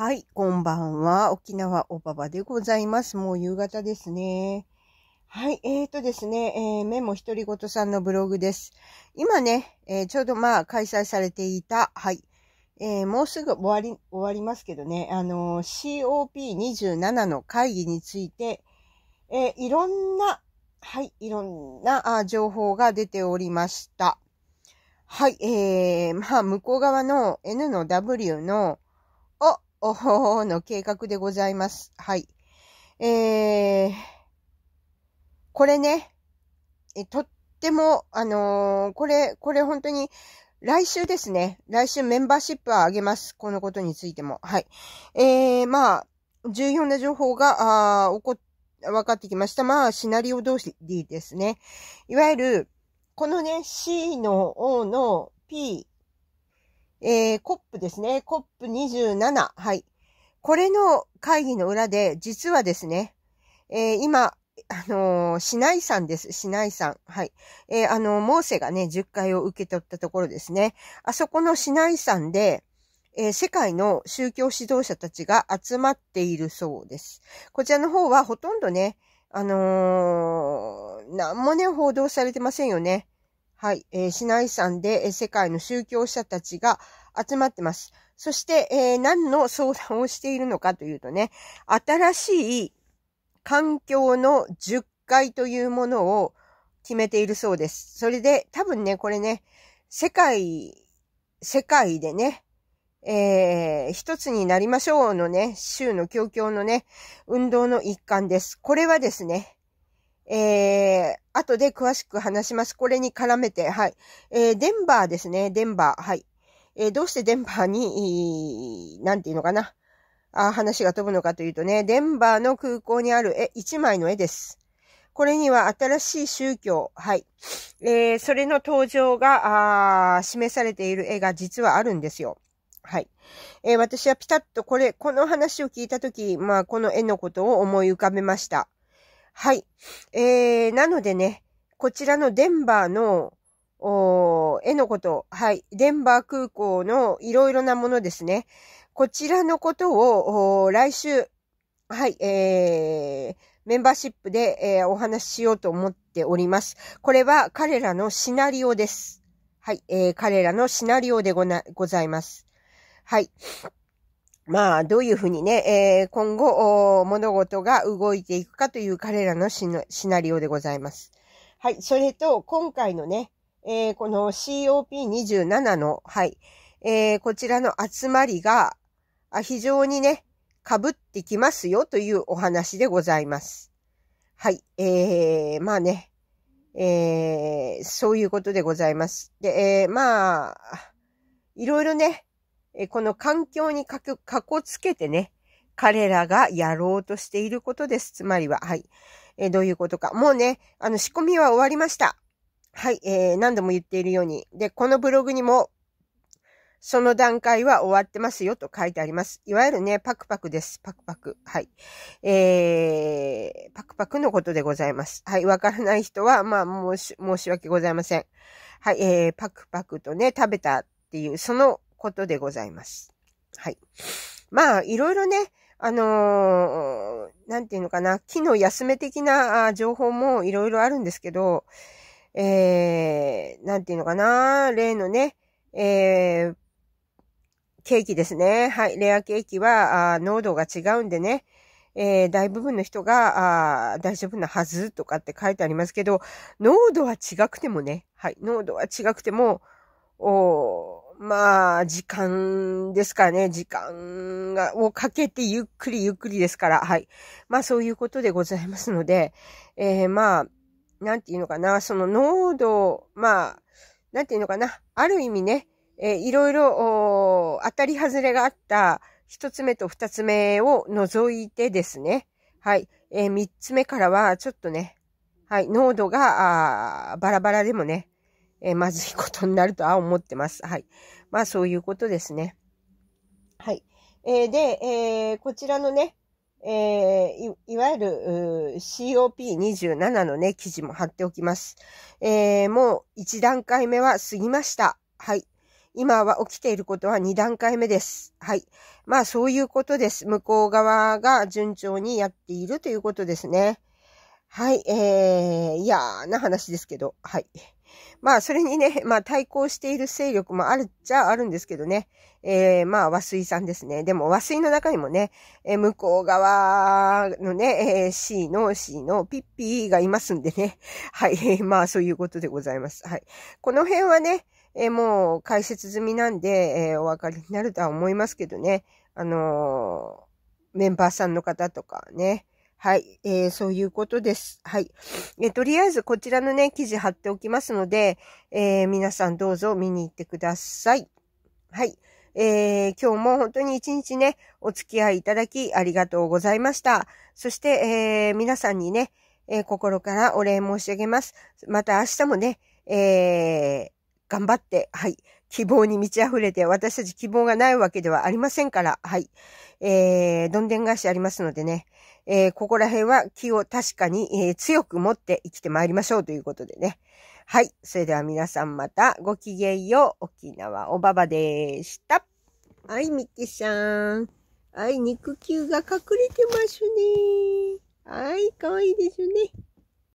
はい、こんばんは。沖縄おばばでございます。もう夕方ですね。はい、えーとですね、えー、メモひとりごとさんのブログです。今ね、えー、ちょうどまあ開催されていた、はい、えー、もうすぐ終わり、終わりますけどね、あのー、COP27 の会議について、えいろんな、はい、いろんなあ情報が出ておりました。はい、えー、まあ、向こう側の N の W の、おの計画でございます。はい。えー、これね、えとっても、あのー、これ、これ本当に、来週ですね。来週メンバーシップはあげます。このことについても。はい。えー、まあ、重要な情報が、あ起こ、分かってきました。まあ、シナリオ通りですね。いわゆる、このね、C の O の P えー、コップですね。コップ27。はい。これの会議の裏で、実はですね、えー、今、あのー、市内んです。市内ん。はい。えー、あのー、モーセがね、10回を受け取ったところですね。あそこの市内んで、えー、世界の宗教指導者たちが集まっているそうです。こちらの方はほとんどね、あのー、なんもね、報道されてませんよね。はい、えー、市内遺産で、え世界の宗教者たちが集まってます。そして、えー、何の相談をしているのかというとね、新しい環境の10回というものを決めているそうです。それで、多分ね、これね、世界、世界でね、えー、一つになりましょうのね、州の教教のね、運動の一環です。これはですね、えー、後で詳しく話します。これに絡めて、はい。えー、デンバーですね、デンバー、はい。えー、どうしてデンバーに、なんていうのかな。あ話が飛ぶのかというとね、デンバーの空港にある絵、一枚の絵です。これには新しい宗教、はい。えー、それの登場が、あ示されている絵が実はあるんですよ。はい。えー、私はピタッとこれ、この話を聞いたとき、まあ、この絵のことを思い浮かべました。はい。えー、なのでね、こちらのデンバーの、お絵のこと、はい。デンバー空港のいろいろなものですね。こちらのことを、来週、はい、えー、メンバーシップで、えー、お話ししようと思っております。これは彼らのシナリオです。はい、えー、彼らのシナリオでごな、ございます。はい。まあ、どういうふうにね、えー、今後、物事が動いていくかという彼らのシナリオでございます。はい。それと、今回のね、えー、この COP27 の、はい、えー、こちらの集まりが、非常にね、被ってきますよというお話でございます。はい。えー、まあね、えー、そういうことでございます。で、えー、まあ、いろいろね、えこの環境にかく、かこつけてね、彼らがやろうとしていることです。つまりは、はい。えどういうことか。もうね、あの、仕込みは終わりました。はい、えー、何度も言っているように。で、このブログにも、その段階は終わってますよと書いてあります。いわゆるね、パクパクです。パクパク。はい。えー、パクパクのことでございます。はい。わからない人は、まあ、申し、申し訳ございません。はい。えー、パクパクとね、食べたっていう、そのことでございます。はい。まあ、いろいろね、あのー、なんていうのかな、木の休め的な情報もいろいろあるんですけど、えー、なんていうのかな、例のね、えー、ケーキですね。はい。レアケーキは、あ濃度が違うんでね。えー、大部分の人があ大丈夫なはずとかって書いてありますけど、濃度は違くてもね、はい、濃度は違くても、おまあ、時間ですかね。時間が、をかけてゆっくりゆっくりですから、はい。まあ、そういうことでございますので、えー、まあ、なんていうのかな、その濃度、まあ、なんていうのかな、ある意味ね、えー、いろいろ、当たり外れがあった一つ目と二つ目を除いてですね、はい、えー、三つ目からはちょっとね、はい、濃度が、あバラバラでもね、えー、まずいことになるとは思ってます。はい。まあそういうことですね。はい。えー、で、えー、こちらのね、えー、いいわゆる COP27 のね、記事も貼っておきます。えー、もう1段階目は過ぎました。はい。今は起きていることは2段階目です。はい。まあそういうことです。向こう側が順調にやっているということですね。はい。えー、いやーな話ですけど。はい。まあ、それにね、まあ、対抗している勢力もあるっちゃあるんですけどね。えー、まあ、和水さんですね。でも、和水の中にもね、えー、向こう側のね、えー、C の C のピッピーがいますんでね。はい、まあ、そういうことでございます。はい。この辺はね、えー、もう解説済みなんで、えー、お分かりになるとは思いますけどね。あのー、メンバーさんの方とかね、はい、えー、そういうことです。はい。えー、とりあえずこちらのね、記事貼っておきますので、えー、皆さんどうぞ見に行ってください。はい。えー、今日も本当に一日ね、お付き合いいただきありがとうございました。そして、えー、皆さんにね、えー、心からお礼申し上げます。また明日もね、え頑張って、はい、希望に満ち溢れて、私たち希望がないわけではありませんから、はい、えー、どんでん返しありますのでね、えー、ここら辺は気を確かに、えー、強く持って生きてまいりましょうということでね。はい。それでは皆さんまたごきげんよう。沖縄おばばでした。はい、みきさん。はい、肉球が隠れてますね。はい、かわいいですね。